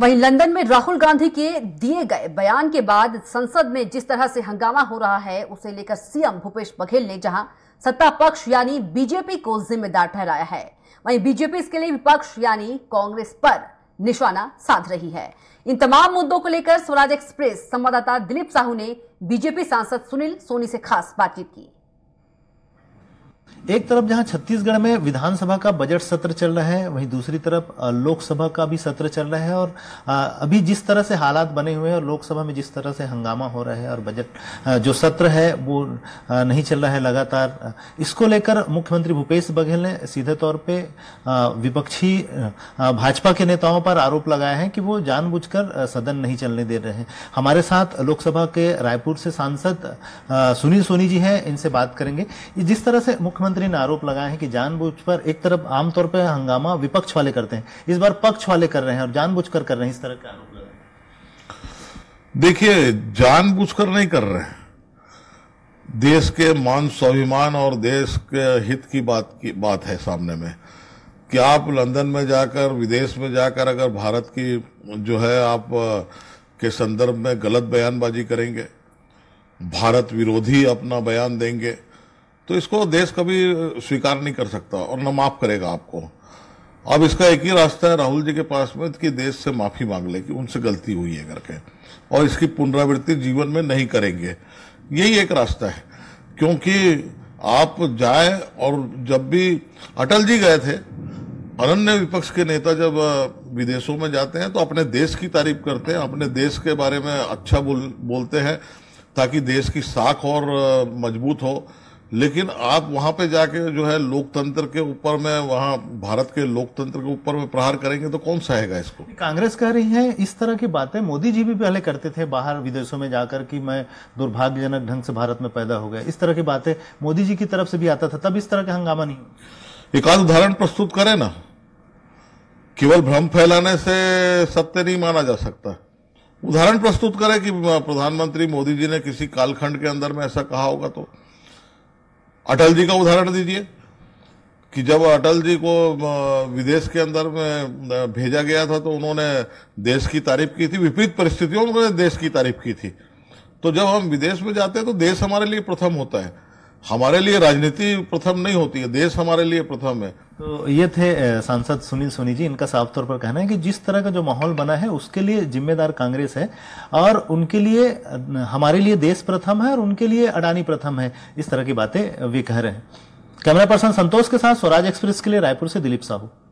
वहीं लंदन में राहुल गांधी के दिए गए बयान के बाद संसद में जिस तरह से हंगामा हो रहा है उसे लेकर सीएम भूपेश बघेल ने जहां सत्ता पक्ष यानी बीजेपी को जिम्मेदार ठहराया है वहीं बीजेपी इसके लिए विपक्ष यानी कांग्रेस पर निशाना साध रही है इन तमाम मुद्दों को लेकर स्वराज एक्सप्रेस संवाददाता दिलीप साहू ने बीजेपी सांसद सुनील सोनी से खास बातचीत की एक तरफ जहां छत्तीसगढ़ में विधानसभा का बजट सत्र चल रहा है वहीं दूसरी तरफ लोकसभा का भी सत्र चल रहा है और अभी जिस तरह से हालात बने हुए हैं और लोकसभा में जिस तरह से हंगामा हो रहा है और बजट जो सत्र है वो नहीं चल रहा है लगातार इसको लेकर मुख्यमंत्री भूपेश बघेल ने सीधे तौर पर विपक्षी भाजपा के नेताओं पर आरोप लगाया है कि वो जानबूझकर सदन नहीं चलने दे रहे हैं हमारे साथ लोकसभा के रायपुर से सांसद सुनील सोनी जी हैं इनसे बात करेंगे जिस तरह से मुख्य मुख्यमंत्री ने आरोप लगाया है कि जानबूझकर एक तरफ आमतौर पर हंगामा विपक्ष वाले करते हैं इस बार पक्ष वाले कर रहे हैं और जानबूझकर कर रहे हैं इस तरह का आरोप लगाए देखिए जानबूझकर नहीं कर रहे हैं देश के मान स्वाभिमान और देश के हित की बात की बात है सामने में कि आप लंदन में जाकर विदेश में जाकर अगर भारत की जो है आप के संदर्भ में गलत बयानबाजी करेंगे भारत विरोधी अपना बयान देंगे तो इसको देश कभी स्वीकार नहीं कर सकता और न माफ करेगा आपको अब इसका एक ही रास्ता है राहुल जी के पास में कि देश से माफी मांग ले कि उनसे गलती हुई है करके और इसकी पुनरावृत्ति जीवन में नहीं करेंगे यही एक रास्ता है क्योंकि आप जाए और जब भी अटल जी गए थे अनन्य विपक्ष के नेता जब विदेशों में जाते हैं तो अपने देश की तारीफ करते हैं अपने देश के बारे में अच्छा बोल बोलते हैं ताकि देश की साख और मजबूत हो लेकिन आप वहां पे जाके जो है लोकतंत्र के ऊपर में वहां भारत के लोकतंत्र के ऊपर में प्रहार करेंगे तो कौन सहेगा इसको कांग्रेस कह रही है इस तरह की बातें मोदी जी भी पहले करते थे बाहर विदेशों में जाकर कि मैं दुर्भाग्यजनक ढंग से भारत में पैदा हो गया इस तरह की बातें मोदी जी की तरफ से भी आता था तब इस तरह का हंगामा नहीं एक उदाहरण प्रस्तुत करे ना केवल भ्रम फैलाने से सत्य नहीं माना जा सकता उदाहरण प्रस्तुत करे कि प्रधानमंत्री मोदी जी ने किसी कालखंड के अंदर में ऐसा कहा होगा तो अटल जी का उदाहरण दीजिए कि जब अटल जी को विदेश के अंदर में भेजा गया था तो उन्होंने देश की तारीफ की थी विपरीत परिस्थितियों में उन्होंने देश की तारीफ की थी तो जब हम विदेश में जाते हैं तो देश हमारे लिए प्रथम होता है हमारे लिए राजनीति प्रथम नहीं होती है देश हमारे लिए प्रथम है तो ये थे सांसद सुनील सोनी जी इनका साफ तौर पर कहना है कि जिस तरह का जो माहौल बना है उसके लिए जिम्मेदार कांग्रेस है और उनके लिए हमारे लिए देश प्रथम है और उनके लिए अडानी प्रथम है इस तरह की बातें वे कह रहे हैं कैमरा पर्सन संतोष के साथ स्वराज एक्सप्रेस के लिए रायपुर से दिलीप साहू